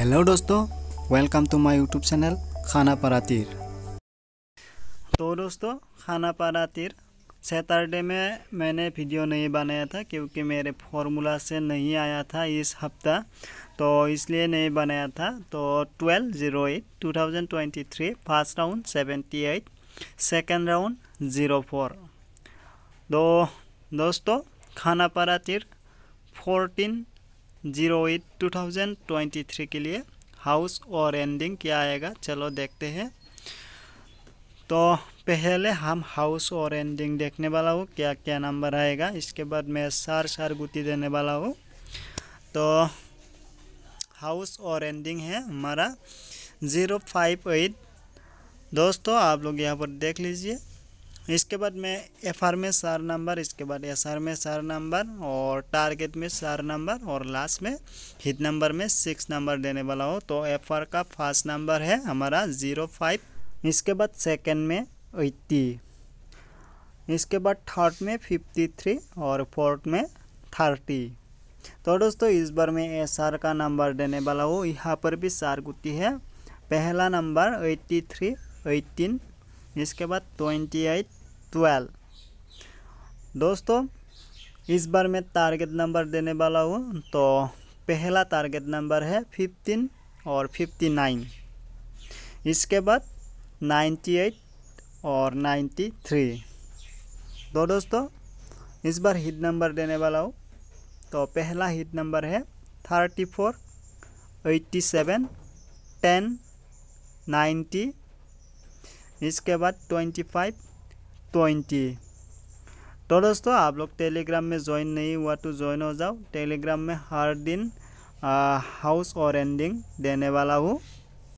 hello दोस्तों welcome to my YouTube channel खाना परातीर तो दोस्तों खाना परातीर सैटरडे में मैंने वीडियो नहीं बनाया था क्योंकि मेरे फॉर्मूला से नहीं आया था इस हफ्ता तो इसलिए नहीं बनाया था तो twelve zero eight two thousand twenty three first round seventy eight second round zero four दो दोस्तों खाना परातीर fourteen zero eight two thousand twenty three के लिए हाउस और एंडिंग क्या आएगा चलो देखते हैं तो पहले हम हाउस और एंडिंग देखने वाला हूँ क्या क्या नंबर आएगा इसके बाद मैं सार सार गुती देने वाला हूँ तो हाउस और एंडिंग है हमारा ज़ीरो फाइव एट दोस्तों आप लोग यहाँ पर देख लीजिए इसके बाद मैं एफ आर में सार नंबर इसके बाद एस आर में सार नंबर और टारगेट में सार नंबर और लास्ट में हिट नंबर में सिक्स नंबर देने वाला हूँ तो एफ आर का फर्स्ट नंबर है हमारा ज़ीरो फाइव इसके बाद सेकेंड में एट्टी इसके बाद थर्ड में फिफ्टी थ्री और फोर्थ में थर्टी तो दोस्तों इस बार मैं एस आर का नंबर देने वाला हूँ यहाँ पर भी चार गुटी है पहला नंबर एट्टी थ्री एट्टीन इसके बाद ट्वेंटी एट ट्वेल्व दोस्तों इस बार मैं टारगेट नंबर देने वाला हूँ तो पहला टारगेट नंबर है फिफ्टीन और फिफ्टी नाइन इसके बाद नाइन्टी एट और नाइन्टी थ्री तो दोस्तों इस बार हिट नंबर देने वाला हूँ तो पहला हिट नंबर है thirty four eighty seven ten ninety इसके बाद ट्वेंटी फाइव ट्वेंटी तो दोस्तों आप लोग टेलीग्राम में ज्वाइन नहीं हुआ तो ज्वाइन हो जाओ टेलीग्राम में हर दिन हाउस और एंडिंग देने वाला हूँ